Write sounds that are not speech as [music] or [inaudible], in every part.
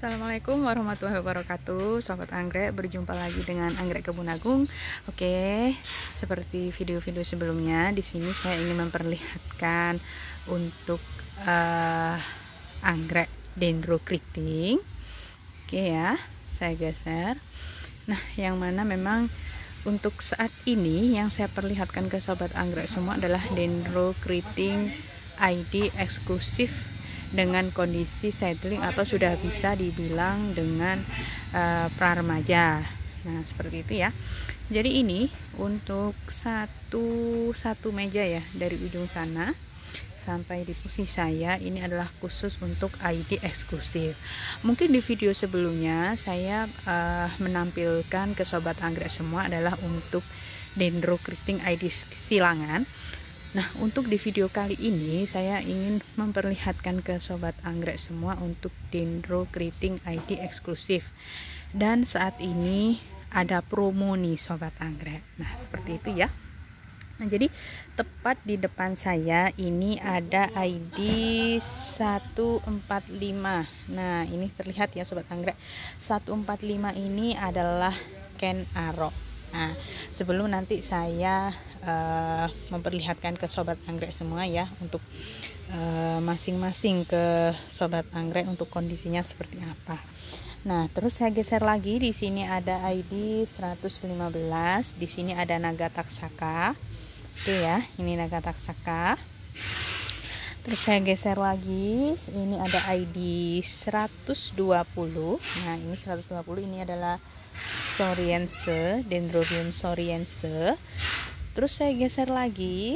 Assalamualaikum warahmatullahi wabarakatuh Sobat Anggrek, berjumpa lagi dengan Anggrek Kebun Agung Oke, seperti video-video sebelumnya di sini saya ingin memperlihatkan untuk uh, anggrek dendrokriting Oke ya, saya geser Nah, yang mana memang untuk saat ini yang saya perlihatkan ke Sobat Anggrek semua adalah dendrokriting ID eksklusif dengan kondisi settling atau sudah bisa dibilang dengan uh, praremaja nah seperti itu ya jadi ini untuk satu satu meja ya dari ujung sana sampai di posisi saya ini adalah khusus untuk ID eksklusif mungkin di video sebelumnya saya uh, menampilkan ke sobat anggrek semua adalah untuk dendrokriting ID silangan Nah, untuk di video kali ini saya ingin memperlihatkan ke sobat anggrek semua untuk dendro keriting ID eksklusif. Dan saat ini ada promo nih sobat anggrek. Nah, seperti itu ya. Nah, jadi tepat di depan saya ini ada ID 145. Nah, ini terlihat ya sobat anggrek. 145 ini adalah Ken Arok. Nah, sebelum nanti saya uh, memperlihatkan ke sobat anggrek semua ya untuk eh, masing-masing uh, ke sobat anggrek untuk kondisinya seperti apa. Nah, terus saya geser lagi di sini ada ID 115, di sini ada naga taksaka. Oke ya, ini naga taksaka. Terus saya geser lagi, ini ada ID 120. Nah, ini 120 ini adalah Soriense, Dendrobium Soriense terus saya geser lagi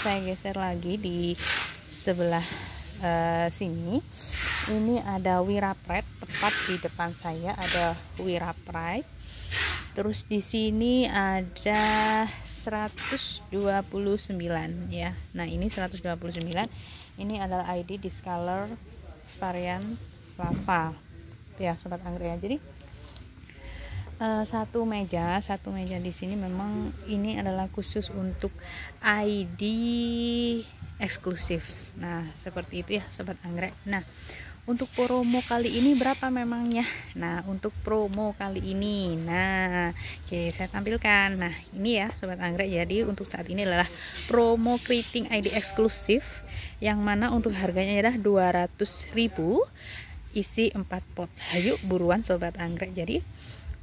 saya geser lagi di sebelah uh, sini ini ada wirapret tepat di depan saya ada wirapret terus di sini ada 129 ya nah ini 129 ini adalah ID Discolor varian lava ya sobat anggrek ya jadi Eh, satu meja satu meja di sini memang ini adalah khusus untuk ID eksklusif nah seperti itu ya sobat anggrek nah untuk promo kali ini berapa memangnya nah untuk promo kali ini nah oke saya tampilkan nah ini ya sobat anggrek jadi untuk saat ini adalah promo keriting ID eksklusif yang mana untuk harganya adalah 200.000 isi 4 pot ayo buruan sobat anggrek jadi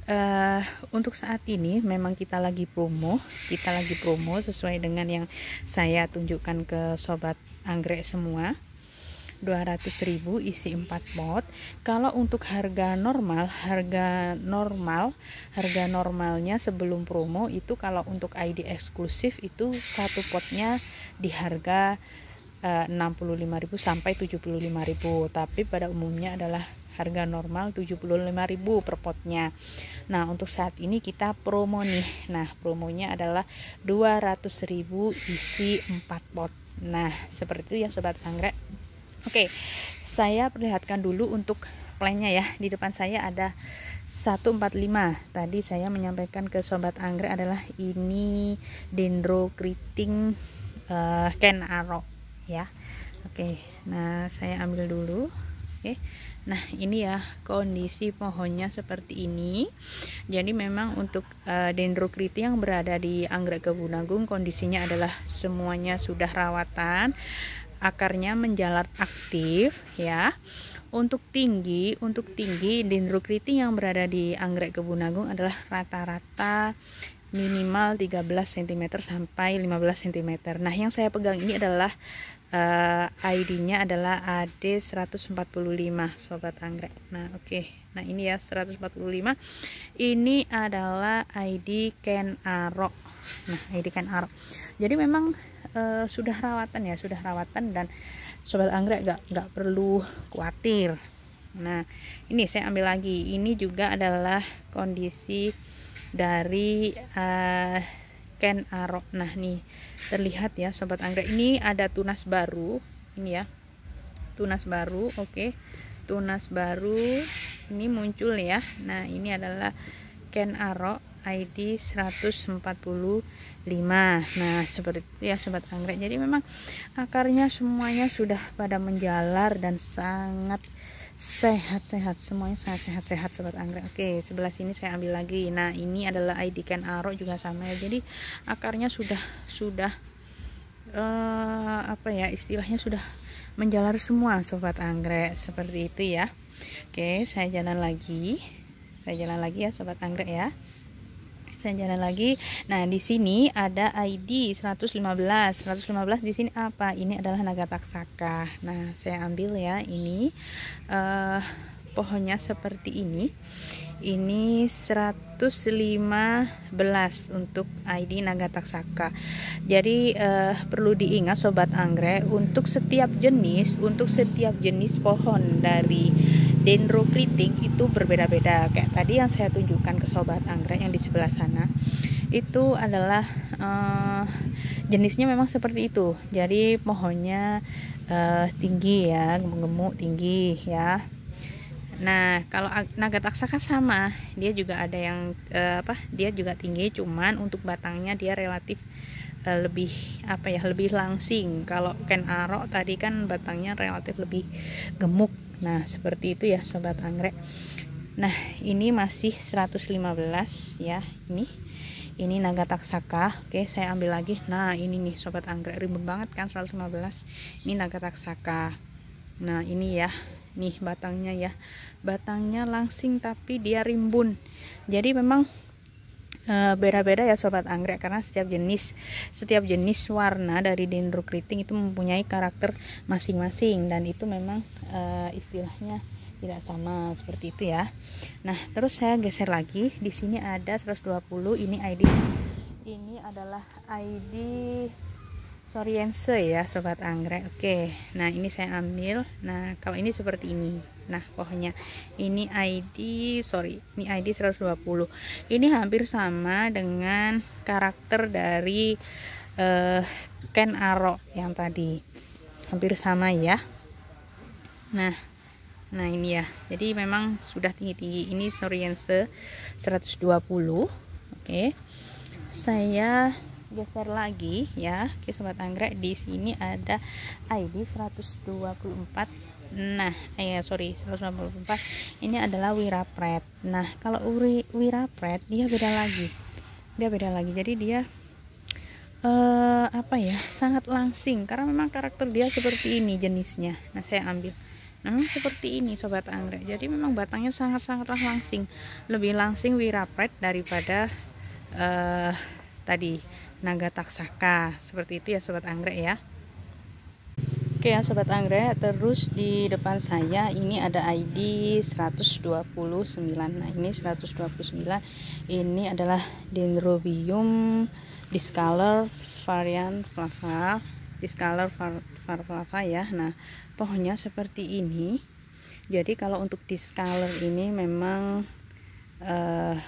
uh, untuk saat ini memang kita lagi promo kita lagi promo sesuai dengan yang saya tunjukkan ke sobat anggrek semua 200.000 isi 4 pot. Kalau untuk harga normal, harga normal, harga normalnya sebelum promo itu kalau untuk ID eksklusif itu satu potnya di harga eh, 65.000 sampai 75.000, tapi pada umumnya adalah harga normal 75.000 per potnya nah untuk saat ini kita promo nih nah promonya adalah 200.000 isi 4 pot nah seperti itu ya sobat anggrek oke saya perlihatkan dulu untuk plannya ya di depan saya ada 145 tadi saya menyampaikan ke sobat anggrek adalah ini dendrokriting uh, eh, ken arok ya oke nah saya ambil dulu oke Nah ini ya kondisi pohonnya seperti ini. Jadi memang untuk uh, dendrokriti yang berada di Anggrek Kebun Agung kondisinya adalah semuanya sudah rawatan, akarnya menjalar aktif ya. Untuk tinggi, untuk tinggi dendrokriti yang berada di Anggrek Kebun Agung adalah rata-rata minimal 13 cm sampai 15 cm. Nah, yang saya pegang ini adalah uh, eh, ID-nya adalah AD145 sobat anggrek. Nah, oke. Okay. Nah, ini ya 145. Ini adalah ID Ken Arok. Nah, ID Ken Arok. Jadi memang uh, sudah rawatan ya, sudah rawatan dan sobat anggrek gak nggak perlu khawatir. Nah, ini saya ambil lagi. Ini juga adalah kondisi dari uh, Ken Arok. Nah, nih terlihat ya sobat anggrek. Ini ada tunas baru, ini ya. Tunas baru, oke. Okay. Tunas baru ini muncul ya. Nah, ini adalah Ken Arok ID 145. Nah, seperti ya sobat anggrek. Jadi memang akarnya semuanya sudah pada menjalar dan sangat sehat-sehat semuanya sehat-sehat sehat sobat anggrek oke sebelah sini saya ambil lagi nah ini adalah ID aidikan aro juga sama ya jadi akarnya sudah sudah uh, apa ya istilahnya sudah menjalar semua sobat anggrek seperti itu ya oke saya jalan lagi saya jalan lagi ya sobat anggrek ya saya jalan lagi nah di sini ada ID 115 115 di sini apa ini adalah naga taksaka nah saya ambil ya ini uh, pohonnya seperti ini ini 115 untuk ID naga taksaka jadi uh, perlu diingat sobat anggrek untuk setiap jenis untuk setiap jenis pohon dari dendrokriting itu berbeda-beda kayak tadi yang saya tunjukkan ke sobat anggrek yang di sebelah sana itu adalah uh, jenisnya memang seperti itu jadi pohonnya uh, tinggi ya gemuk-gemuk tinggi ya nah kalau naga taksa kan sama dia juga ada yang uh, apa dia juga tinggi cuman untuk batangnya dia relatif lebih apa ya lebih langsing kalau ken arok tadi kan batangnya relatif lebih gemuk nah seperti itu ya sobat anggrek nah ini masih 115 ya ini ini naga taksaka oke saya ambil lagi nah ini nih sobat anggrek ribet banget kan 115 ini naga taksaka nah ini ya nih batangnya ya batangnya langsing tapi dia rimbun jadi memang Eh, beda-beda ya sobat anggrek karena setiap jenis setiap jenis warna dari dendrokriting itu mempunyai karakter masing-masing dan itu memang uh, istilahnya tidak sama seperti itu ya. Nah, terus saya geser lagi. Di sini ada 120 ini ID ini adalah ID Soriense ya sobat anggrek. Oke. Nah, ini saya ambil. Nah, kalau ini seperti ini nah pokoknya ini ID sorry ini ID 120 ini hampir sama dengan karakter dari uh, Ken Arok yang tadi hampir sama ya nah nah ini ya jadi memang sudah tinggi-tinggi ini Soriense 120 oke okay. saya geser lagi ya oke sobat anggrek di sini ada ID 124 nah eh sorry 194 ini adalah wirapret nah kalau uri, wirapret dia beda lagi dia beda lagi jadi dia eh, apa ya sangat langsing karena memang karakter dia seperti ini jenisnya nah saya ambil nah seperti ini sobat anggrek jadi memang batangnya sangat-sangatlah langsing lebih langsing wirapret daripada eh, tadi naga taksaka seperti itu ya sobat anggrek ya Oke ya Sobat Anggrek, terus di depan saya ini ada ID 129. Nah ini 129, ini adalah Dendrobium discolor varian flava, discolor var flava ya. Nah pohonnya seperti ini. Jadi kalau untuk discolor ini memang eh,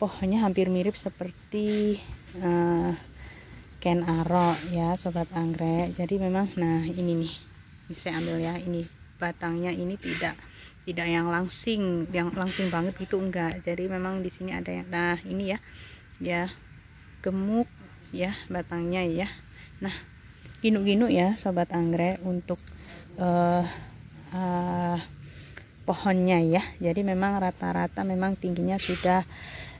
pohonnya hampir mirip seperti eh, Ken Aro ya sobat anggrek jadi memang nah ini nih ini saya ambil ya ini batangnya ini tidak tidak yang langsing yang langsing banget gitu enggak jadi memang di sini ada yang nah ini ya ya gemuk ya batangnya ya nah ginu-ginu ya sobat anggrek untuk uh, uh, pohonnya ya jadi memang rata-rata memang tingginya sudah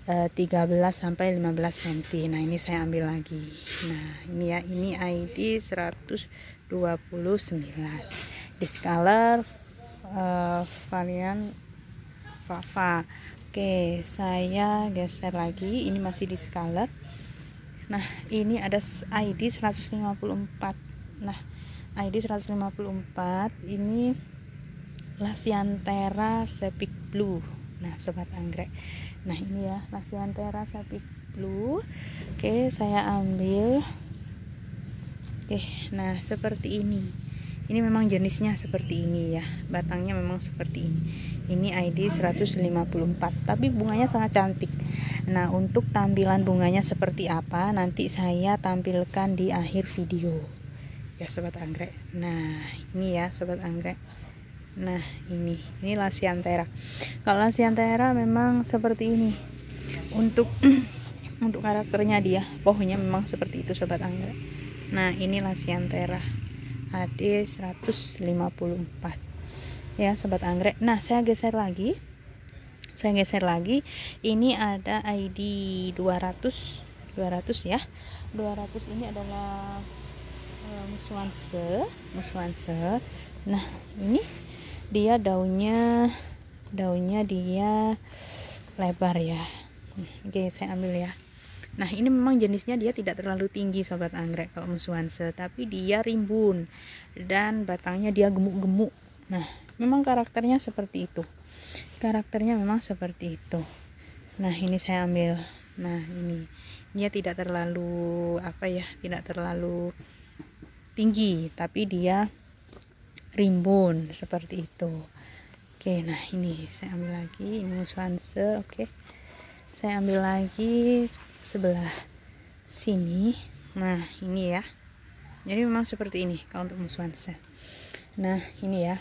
13 eh, sampai 15 cm. Nah, ini saya ambil lagi. Nah, ini ya, ini ID 129. Discolor uh, varian Fava. Oke, saya geser lagi. Ini masih discolor. Nah, ini ada ID 154. Nah, ID 154 ini Lasiantera Sepik Blue. Nah, sobat anggrek nah ini ya lentera sapi blue oke saya ambil oke nah seperti ini ini memang jenisnya seperti ini ya batangnya memang seperti ini ini ID 154 tapi bunganya sangat cantik nah untuk tampilan bunganya seperti apa nanti saya tampilkan di akhir video ya sobat anggrek nah ini ya sobat anggrek Nah ini, ini lasiantera. Kalau lasiantera memang seperti ini. Untuk [clears throat] untuk karakternya dia, pohonnya memang seperti itu sobat angga. Nah ini lasiantera HD 154 ya sobat anggrek. Nah saya geser lagi, saya geser lagi. Ini ada ID 200 200 ya. 200 ini adalah uh, eh, Muswanse, Nah ini dia daunnya daunnya dia lebar ya oke saya ambil ya nah ini memang jenisnya dia tidak terlalu tinggi sobat anggrek kalau musuhanse tapi dia rimbun dan batangnya dia gemuk-gemuk nah memang karakternya seperti itu karakternya memang seperti itu nah ini saya ambil nah ini dia tidak terlalu apa ya tidak terlalu tinggi tapi dia rimbun seperti itu oke nah ini saya ambil lagi ini musuhanse oke saya ambil lagi sebelah sini nah ini ya jadi memang seperti ini kalau untuk musuhanse nah ini ya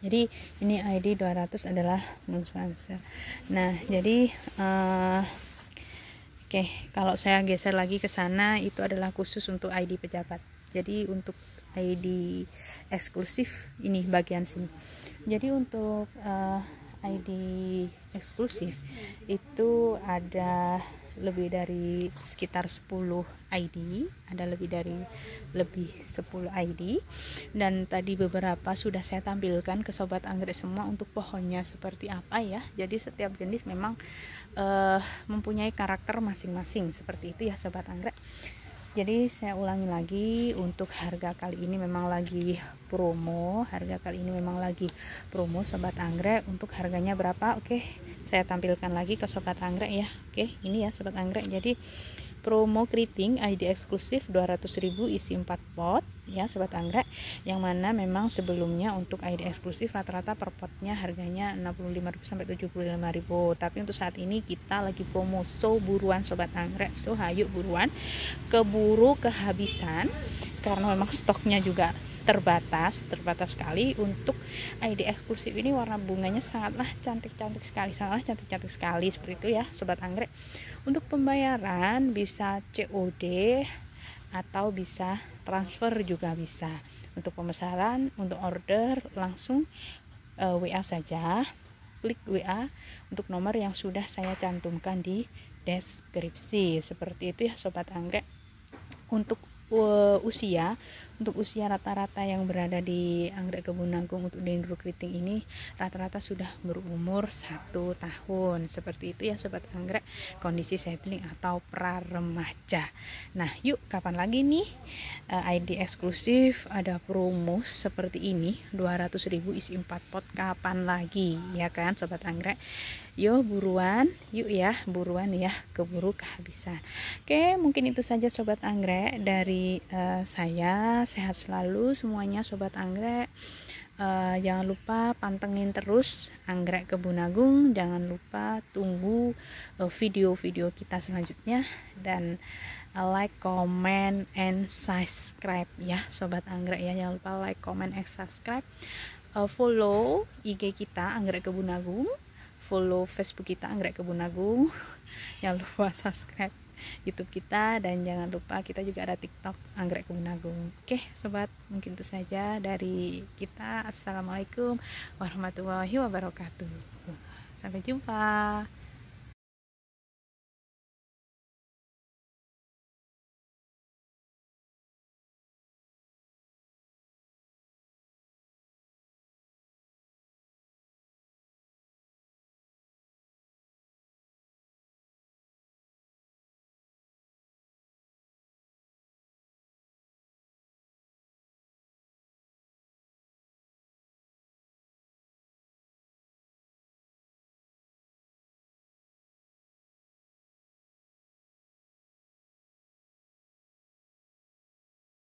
jadi ini ID 200 adalah musuhanse nah jadi uh, oke kalau saya geser lagi ke sana itu adalah khusus untuk ID pejabat jadi untuk ID eksklusif ini bagian sini jadi untuk uh, eh, ID eksklusif itu ada lebih dari sekitar 10 ID, ada lebih dari lebih 10 ID dan tadi beberapa sudah saya tampilkan ke sobat anggrek semua untuk pohonnya seperti apa ya. Jadi setiap jenis memang uh, mempunyai karakter masing-masing seperti itu ya sobat anggrek jadi saya ulangi lagi untuk harga kali ini memang lagi promo harga kali ini memang lagi promo sobat anggrek untuk harganya berapa oke saya tampilkan lagi ke sobat anggrek ya oke ini ya sobat anggrek jadi promo keriting ID eksklusif 200.000 isi 4 pot ya sobat anggrek yang mana memang sebelumnya untuk ID eksklusif rata-rata per potnya harganya 65.000 sampai 75.000 tapi untuk saat ini kita lagi promo so buruan sobat anggrek so hayuk buruan keburu kehabisan karena memang stoknya juga terbatas, terbatas sekali untuk ID eksklusif ini warna bunganya sangatlah cantik-cantik sekali, sangatlah cantik-cantik sekali seperti itu ya, sobat anggrek. Untuk pembayaran bisa COD atau bisa transfer juga bisa. Untuk pemesanan, untuk order langsung uh, eh, WA saja, klik WA untuk nomor yang sudah saya cantumkan di deskripsi. Seperti itu ya sobat anggrek. Untuk uh, usia untuk usia rata-rata yang berada di anggrek kebun nangkung untuk dendro keriting ini rata-rata sudah berumur satu tahun seperti itu ya sobat anggrek kondisi seedling atau pra remaja nah yuk kapan lagi nih eh, ID eksklusif ada promo seperti ini 200.000 isi 4 pot kapan lagi ya kan sobat anggrek yo buruan yuk ya buruan ya keburu kehabisan oke mungkin itu saja sobat anggrek dari uh, saya sehat selalu semuanya sobat anggrek uh, jangan lupa pantengin terus anggrek kebun agung jangan lupa tunggu eh, video-video uh, kita selanjutnya dan like comment and subscribe ya sobat anggrek ya jangan lupa like comment and subscribe uh, follow IG kita anggrek kebun agung follow Facebook kita Anggrek Kebun Agung [laughs] jangan lupa subscribe YouTube kita dan jangan lupa kita juga ada TikTok Anggrek Kebun Agung oke sobat mungkin itu saja dari kita Assalamualaikum warahmatullahi wabarakatuh sampai jumpa